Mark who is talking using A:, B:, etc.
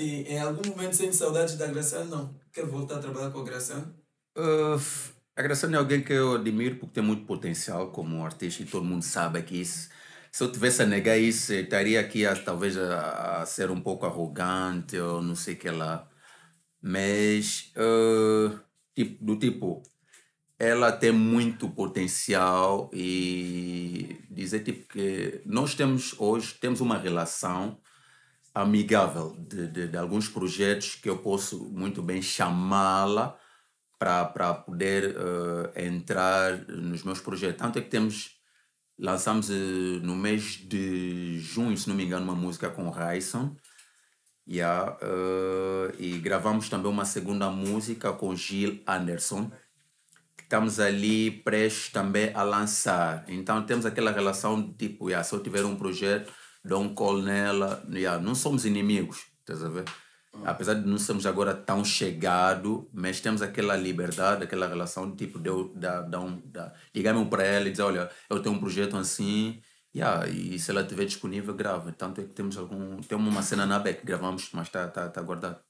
A: e em algum momento sente saudades da Graciane? Não. Quer voltar a trabalhar com a Graciane? Uh, a Graciane é alguém que eu admiro porque tem muito potencial como artista e todo mundo sabe que isso. Se eu tivesse a negar isso, estaria aqui a, talvez a, a, ser um pouco arrogante ou não sei o que lá. Mas, uh, tipo, do tipo, ela tem muito potencial e dizer tipo que nós temos hoje temos uma relação amigável de, de, de alguns projetos que eu posso muito bem chamá-la para poder uh, entrar nos meus projetos. Tanto é que temos, lançamos uh, no mês de junho, se não me engano, uma música com o Raison. Yeah, uh, e gravamos também uma segunda música com Gil Anderson. Que estamos ali prestes também a lançar. Então temos aquela relação tipo, yeah, se eu tiver um projeto, dou um call nela. Yeah, não somos inimigos, estás a ver? Ah. Apesar de não sermos agora tão chegado, mas temos aquela liberdade, aquela relação de tipo, de eu da, ligar-me para ela e dizer: Olha, eu tenho um projeto assim, yeah, e se ela estiver disponível, grava. Tanto é que temos algum. Temos uma cena na back, gravamos, mas está tá, tá guardado.